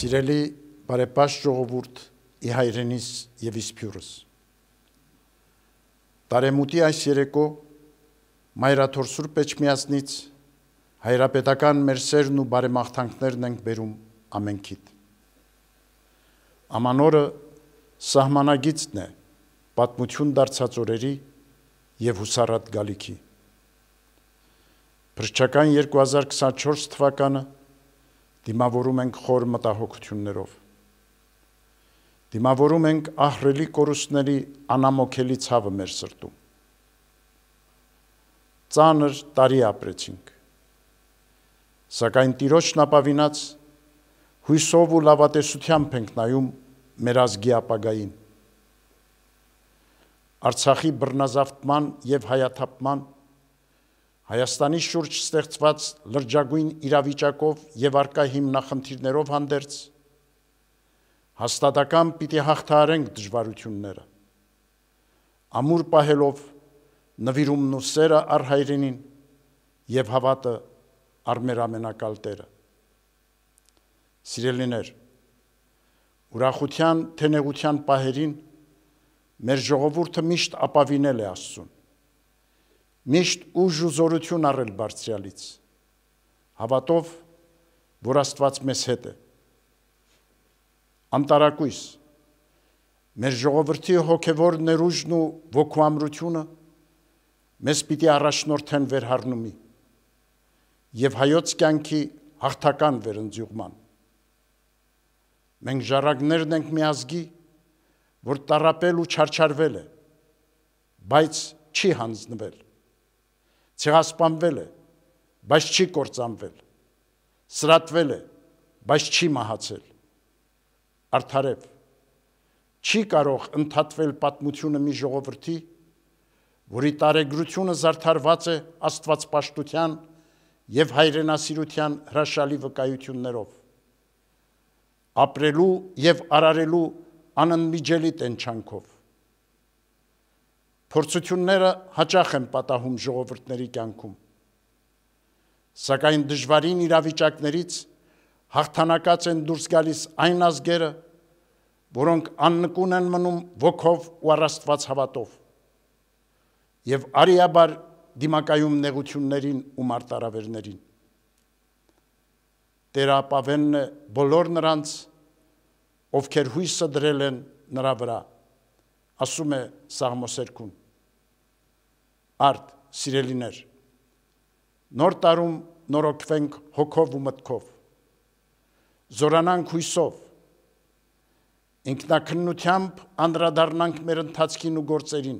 Սիրելի բարեպաշտ ժողովուրդ, ի հայրենիս եւ իսփյուրս։ Տարեմուտի այս երեկո Մայրաթոր Սուրբ Էջմիածնից հայրապետական մեր սերն ու բարեմաղթանքներն ենք բերում ամենքիդ։ Ամանորը սահմանագիծն է պատմություն դարձած օրերի եւ հուսարատ գալիքի։ Փրկչական 2024 թվականը 2024 դիմավորում ենք խոր մտահոգություններով։ Դիմավորում ենք ահրելի կորուստների անամոքելի ցավը մեր սրտում։ Ծանր տարի ապրեցինք։ Սակայն Տիրոջն ապավինած հույսով ու լավատեսությամբ ենք նայում մեր ազգի ապագային։ Արցախի բռնազավթման եւ հայաթափման Հայաստանի շուրջ ստեղծված լրջագույն իրավիճակով եւ արկա հիմնախնդիրներով հանդերձ հաստատակամ պիտի հաղթահարենք դժվարությունները։ Ամուր պահելով նվիրումն ու սերը արհայրենին եւ հավատը արմերամենակալ Տերը։ Սիրելիներ, ուրախության թե նեղության պահերին մեր ժողովուրդը միշտ ապավինել է Աստծուն միշտ ուժ ու զորություն առել բարձրյալից, հավատով, որ աստված մեզ հետ է։ Անտարակույս, մեր ժողովրդի հոգևոր ներուժն ու ոգու ամրությունը մեզ պիտի առաջնորդեն վերհարնումի և հայոց կյանքի հաղթական վերընձյուղման։ Մենք ժարագներն ենք մի ազգի, որ տարապել ու չարչարվել է, բայց չի հանձնվել ցեղասպանվել է, բայց չի կործանվել։ Սրատվել է, բայց չի մահացել։ Արդարև չի կարող ընդհատվել պատմությունը մի ժողովրդի, որի տարեգրությունը զարդարված է աստվածպաշտության եւ հայրենասիրության հրաշալի վկայություններով։ Ապրելու եւ արարելու անընդմիջելի տենչանքով Փորձությունները հաճախ են պատահում ժողովրդների կյանքում։ Սակայն դժվարին իրավիճակներից հաղթանակած են դուրս գալիս այն ազգերը, որոնք աննկուն են մնում ոգով ու առաստված հավատով։ Եվ արիաբար դիմակայում նեղություններին ու մարտարավերներին։ Տեր ապավենն է բոլոր նրանց, ովքեր հույսը դրել են նրա վրա, ասում է Սաղմոսերկուն։ Արդ սիրելիներ, նոր տարում նորոգվենք հոգով ու մտքով, զորանանք հույսով, ինքնակնությամբ անդրադարնանք մեր ընթացքին ու գործերին,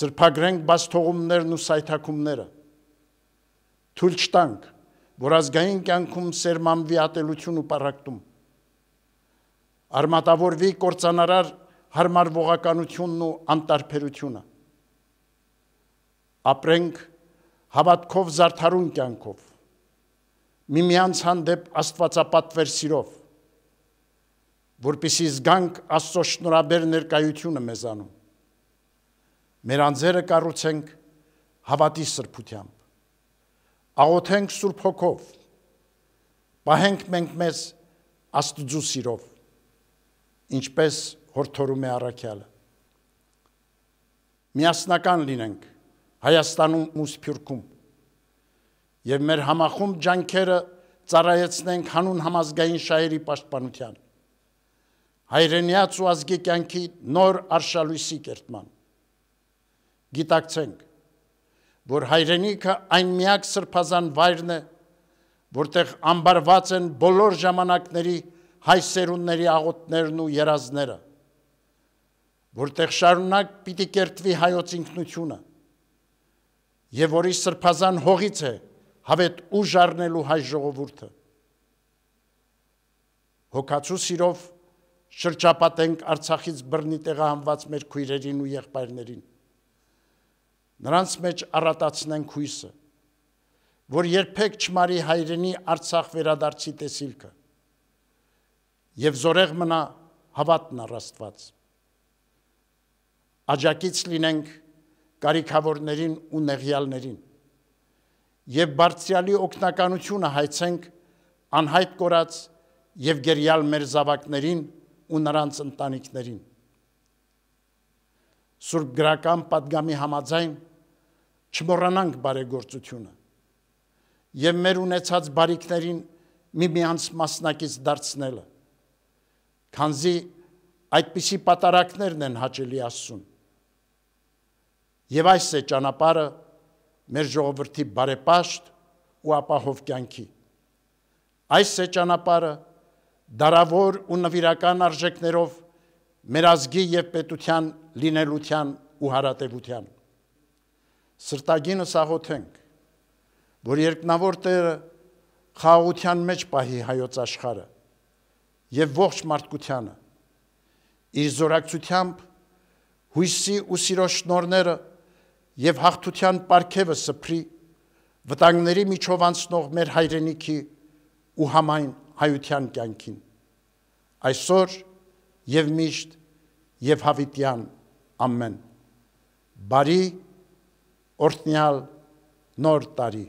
սրպագրենք բաստողումներն ու սայթակումները, թուլ չտանք, որ ազգային կյանքում սերմամվի ատելություն ու պարակտում, արմատավորվի կործանարար հարմարվողականությունն ու անտարպերությունը, ապրենք հավատքով զարդարուն կյանքով, միմյանց հանդեպ աստվածապատվեր սիրով, որպիսի զգանք աստո շնորաբեր ներկայությունը մեզանում։ Մեր անձերը կարուցենք հավատի սրպությամբ, աղոթենք սուրպ հոգով, պահենք մենք մեզ աստուծու սիրով, ինչպես հորդորում է առակյալը։ Միասնական լինենք Հայաստանում ու Սփյուռքում։ Եվ մեր համախում ջանքերը ծառայեցնենք հանուն համազգային շահերի պաշտպանության։ Հայրենիաց ու ազգի կյանքի նոր արշալույսի կերտման։ Գիտակցենք, որ հայրենիքը այն միակ սրբազան վայրն է, որտեղ ամբարված են բոլոր ժամանակների հայ սերունդների աղոտներն ու երազները, որտեղ շարունակ պիտի կերտվի հայոց ինքնությունը, եւ որի սրբազան հողից է հավետ ուժ առնելու հայ ժողովուրդը։ Հոգացու սիրով շրջապատենք Արցախից բռնի տեղահանված մեր քույրերին ու եղբայրներին։ Նրանց մեջ առատացնենք հույսը, որ երբեք չմարի հայրենի Արցախ վերադարձի տեսիլքը եւ զորեղ մնա հավատն առ Աստված։ Աջակից լինենք կարիքավորներին ու նեղյալներին։ Եվ բարձյալի օգնականությունը հայցենք անհայտ կորած և գերյալ մեր զավակներին ու նրանց ընտանիքներին։ Սուրբ գրական պատգամի համաձայն չմորանանք բարեգործությունը և մեր ունեցած բարիքներին մի միանց մասնակից դարձնելը, կանզի այդպիսի պատարակներն են հաճելի ասում, Եվ այս է ճանապարը մեր ժողովրդի բարեպաշտ ու ապահով կյանքի։ Այս է ճանապարը դարավոր ու նվիրական արժեքներով մեր ազգի եւ պետության լինելության ու հարատեվության։ Սրտագինս աղոթենք, որ երկնավոր Տերը խաղաղության մեջ պահի հայոց աշխարը եւ ողջ մարդկությանը իր զորակցությամբ հույսի ու սիրո շնորները եւ հաղթության պարգևը սփրի վտանգների միջով անցնող մեր հայրենիքի ու համայն հայության կյանքին այսօր եւ միշտ եւ հավիտյան ամեն բարի օրհնյալ նոր տարի